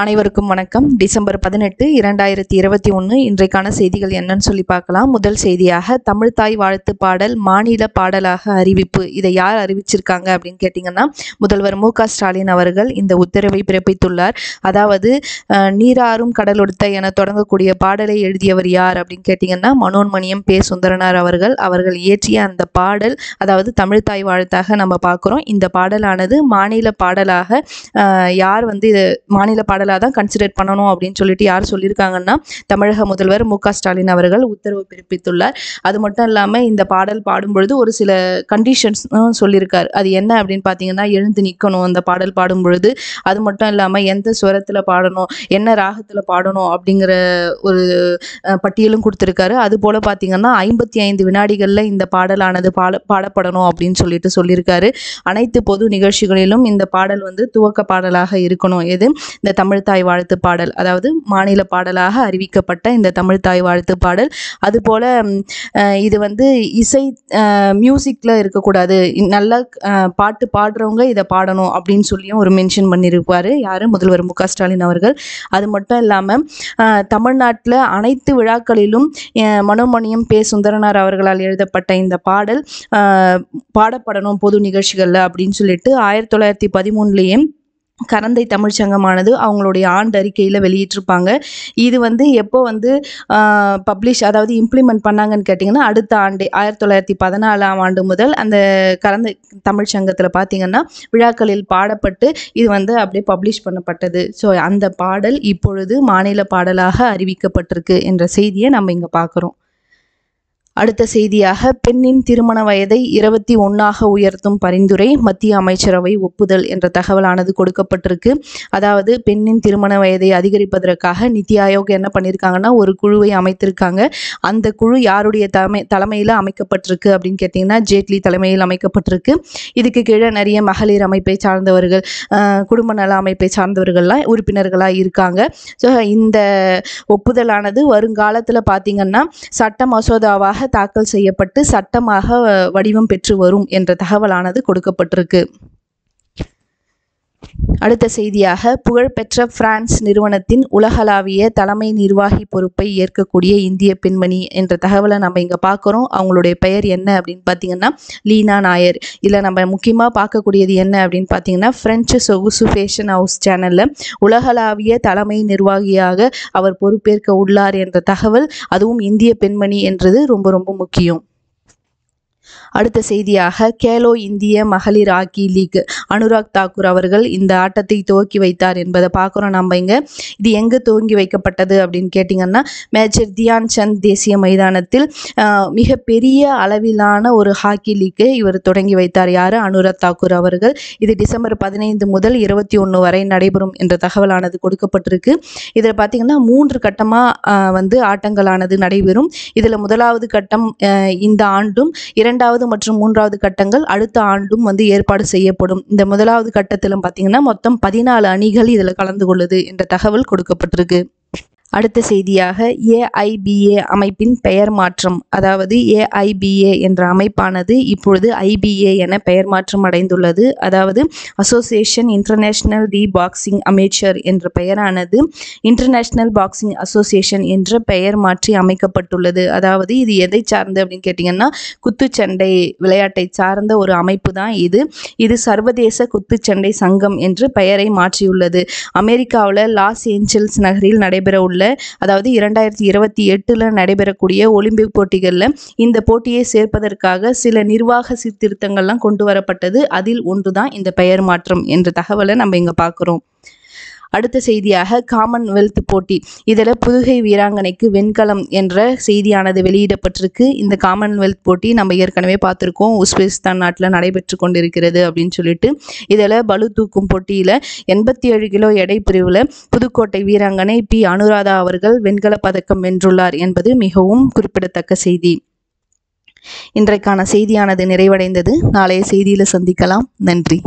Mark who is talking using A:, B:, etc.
A: அனைவருக்கும் வணக்கம் டிசம்பர் பதினெட்டு இரண்டாயிரத்தி இருபத்தி ஒன்று இன்றைக்கான செய்திகள் என்னன்னு சொல்லி பார்க்கலாம் முதல் செய்தியாக தமிழ்தாய் வாழ்த்து பாடல் மாநில பாடலாக அறிவிப்பு இதை யார் அறிவிச்சிருக்காங்க அப்படின்னு கேட்டிங்கன்னா முதல்வர் மு ஸ்டாலின் அவர்கள் இந்த உத்தரவை பிறப்பித்துள்ளார் அதாவது நீராறும் கடலொடுத்த என தொடங்கக்கூடிய பாடலை எழுதியவர் யார் அப்படின்னு கேட்டிங்கன்னா மனோன்மணியம் பே சுந்தரனார் அவர்கள் அவர்கள் இயற்றிய அந்த பாடல் அதாவது தாய் வாழ்த்தாக நம்ம பார்க்குறோம் இந்த பாடலானது மாநில பாடலாக யார் வந்து மாநில பாடல் சவாலாக தான் கன்சிடர் பண்ணணும் அப்படின்னு சொல்லிட்டு யார் சொல்லியிருக்காங்கன்னா தமிழக முதல்வர் மு ஸ்டாலின் அவர்கள் உத்தரவு பிறப்பித்துள்ளார் அது மட்டும் இல்லாமல் இந்த பாடல் பாடும் பொழுது ஒரு சில கண்டிஷன்ஸ் சொல்லியிருக்கார் அது என்ன அப்படின்னு பார்த்தீங்கன்னா எழுந்து நிற்கணும் அந்த பாடல் பாடும் பொழுது அது மட்டும் இல்லாமல் எந்த ஸ்வரத்தில் பாடணும் என்ன ராகத்தில் பாடணும் அப்படிங்கிற ஒரு பட்டியலும் கொடுத்துருக்காரு அது போல் பார்த்தீங்கன்னா ஐம்பத்தி ஐந்து வினாடிகளில் இந்த பாடலானது பாட பாடப்படணும் அப்படின்னு சொல்லிட்டு சொல்லியிருக்காரு அனைத்து பொது நிகழ்ச்சிகளிலும் இந்த பாடல் வந்து துவக்க பாடலாக இருக்கணும் எது இந்த தமிழ் தாய் வாழ்த்து பாடல் அதாவது மாநில பாடலாக அறிவிக்கப்பட்ட இந்த தாய் வாழ்த்து பாடல் அதுபோல் இது வந்து இசை மியூசிக்கில் இருக்கக்கூடாது நல்லா பாட்டு பாடுறவங்க இதை பாடணும் அப்படின்னு சொல்லியும் ஒரு மென்ஷன் பண்ணியிருப்பார் யார் முதல்வர் மு ஸ்டாலின் அவர்கள் அது மட்டும் இல்லாமல் தமிழ்நாட்டில் அனைத்து விழாக்களிலும் மனோமணியம் பே சுந்தரனார் அவர்களால் எழுதப்பட்ட இந்த பாடல் பாடப்படணும் பொது நிகழ்ச்சிகளில் அப்படின்னு சொல்லிட்டு ஆயிரத்தி தொள்ளாயிரத்தி பதிமூணுலேயே கரந்தை தமிழ்ச்சங்கமானது அவங்களுடைய ஆண்டறிக்கையில் வெளியிட்டிருப்பாங்க இது வந்து எப்போ வந்து பப்ளிஷ் அதாவது இம்ப்ளிமெண்ட் பண்ணாங்கன்னு கேட்டிங்கன்னா அடுத்த ஆண்டு ஆயிரத்தி தொள்ளாயிரத்தி பதினாலாம் ஆண்டு முதல் அந்த கரந்தை தமிழ்ச்சங்கத்தில் பார்த்திங்கன்னா விழாக்களில் பாடப்பட்டு இது வந்து அப்படியே பப்ளிஷ் பண்ணப்பட்டது ஸோ அந்த பாடல் இப்பொழுது மாநில பாடலாக அறிவிக்கப்பட்டிருக்கு என்ற செய்தியை நம்ம இங்கே பார்க்குறோம் அடுத்த செய்தியாக பெண்ணின் திருமண வயதை இருபத்தி ஒன்றாக உயர்த்தும் பரிந்துரை மத்திய அமைச்சரவை ஒப்புதல் என்ற தகவலானது கொடுக்கப்பட்டிருக்கு அதாவது பெண்ணின் திருமண வயதை அதிகரிப்பதற்காக நித்தி ஆயோக் என்ன பண்ணியிருக்காங்கன்னா ஒரு குழுவை அமைத்திருக்காங்க அந்த குழு யாருடைய தலைமை தலைமையில் அமைக்கப்பட்டிருக்கு அப்படின்னு கேட்டிங்கன்னா ஜேட்லி தலைமையில் அமைக்கப்பட்டிருக்கு இதுக்கு கீழே நிறைய மகளிர் அமைப்பை சார்ந்தவர்கள் குடும்ப நல அமைப்பை சார்ந்தவர்கள்லாம் உறுப்பினர்களாக இருக்காங்க ஸோ இந்த ஒப்புதலானது வருங்காலத்தில் பார்த்திங்கன்னா சட்ட மசோதாவாக புதிதாக தாக்கல் செய்யப்பட்டு சட்டமாக வடிவம் பெற்று வரும் என்ற தகவலானது கொடுக்கப்பட்டிருக்கு அடுத்த செய்தியாக புகழ்பெற்ற பிரான்ஸ் நிறுவனத்தின் உலகளாவிய தலைமை நிர்வாகி பொறுப்பை ஏற்கக்கூடிய இந்திய பெண்மணி என்ற தகவலை நம்ம இங்கே பார்க்குறோம் அவங்களுடைய பெயர் என்ன அப்படின்னு பார்த்தீங்கன்னா லீனா நாயர் இதில் நம்ம முக்கியமாக பார்க்கக்கூடியது என்ன அப்படின்னு பார்த்தீங்கன்னா ஃப்ரெஞ்சு சொகுசு ஃபேஷன் ஹவுஸ் சேனலில் உலகளாவிய தலைமை நிர்வாகியாக அவர் பொறுப்பேற்க உள்ளார் என்ற தகவல் அதுவும் இந்திய பெண்மணி என்றது ரொம்ப ரொம்ப முக்கியம் அடுத்த செய்தியாக கேலோ இந்திய மகளிர் ஹாக்கி லீக் அனுராக் தாக்கூர் அவர்கள் இந்த ஆட்டத்தை துவக்கி வைத்தார் என்பதை பார்க்குறோம் நம்ம இங்கே இது எங்கே துவங்கி வைக்கப்பட்டது அப்படின்னு கேட்டிங்கன்னா மேஜர் தியான் சந்த் தேசிய மைதானத்தில் மிகப்பெரிய அளவிலான ஒரு ஹாக்கி லீக்கை இவர் தொடங்கி வைத்தார் யார் அனுராக் தாக்கூர் அவர்கள் இது டிசம்பர் பதினைந்து முதல் இருபத்தி ஒன்று வரை நடைபெறும் என்ற தகவலானது கொடுக்கப்பட்டிருக்கு இதில் பார்த்திங்கன்னா மூன்று கட்டமாக வந்து ஆட்டங்களானது நடைபெறும் இதில் முதலாவது கட்டம் இந்த ஆண்டும் இரண்டு இரண்டாவது மற்றும் மூன்றாவது கட்டங்கள் அடுத்த ஆண்டும் வந்து ஏற்பாடு செய்யப்படும் இந்த முதலாவது கட்டத்திலும் பார்த்தீங்கன்னா மொத்தம் பதினாலு அணிகள் இதில் கலந்து கொள்ளுது என்ற தகவல் கொடுக்கப்பட்டிருக்கு அடுத்த செய்தியாக ஏஐபிஏ அமைப்பின் பெயர் மாற்றம் அதாவது ஏஐபிஏ என்ற அமைப்பானது இப்பொழுது ஐபிஏ என பெயர் மாற்றம் அடைந்துள்ளது அதாவது அசோசியேஷன் இன்டர்நேஷ்னல் டி பாக்ஸிங் அமைச்சர் என்ற பெயரானது இன்டர்நேஷ்னல் பாக்ஸிங் அசோசியேஷன் என்ற பெயர் மாற்றி அமைக்கப்பட்டுள்ளது அதாவது இது எதை சார்ந்து அப்படின்னு கேட்டிங்கன்னா குத்துச்சண்டை விளையாட்டை சார்ந்த ஒரு அமைப்பு தான் இது இது சர்வதேச குத்துச்சண்டை சங்கம் என்று பெயரை மாற்றியுள்ளது அமெரிக்காவில் லாஸ் ஏஞ்சல்ஸ் நகரில் நடைபெற உள்ள போட்டிகளில் அதாவது இரண்டாயிரத்தி இருபத்தி எட்டில் நடைபெறக்கூடிய ஒலிம்பிக் போட்டிகளில் இந்த போட்டியை சேர்ப்பதற்காக சில நிர்வாக சீர்திருத்தங்கள்லாம் கொண்டு வரப்பட்டது அதில் ஒன்று தான் இந்த பெயர் மாற்றம் என்ற தகவலை நம்ம இங்கே பார்க்குறோம் அடுத்த செய்தியாக காமன்வெல்த் போட்டி இதில் புதுகை வீராங்கனைக்கு வெண்கலம் என்ற செய்தியானது வெளியிடப்பட்டிருக்கு இந்த காமன்வெல்த் போட்டி நம்ம ஏற்கனவே பார்த்துருக்கோம் உஸ்பெகிஸ்தான் நாட்டில் நடைபெற்று கொண்டிருக்கிறது அப்படின்னு சொல்லிட்டு இதில் பலு தூக்கும் போட்டியில் எண்பத்தி ஏழு கிலோ எடை பிரிவில் புதுக்கோட்டை வீராங்கனை பி அனுராதா அவர்கள் வெண்கல பதக்கம் வென்றுள்ளார் என்பது மிகவும் குறிப்பிடத்தக்க செய்தி இன்றைக்கான செய்தியானது நிறைவடைந்தது நாளைய செய்தியில் சந்திக்கலாம் நன்றி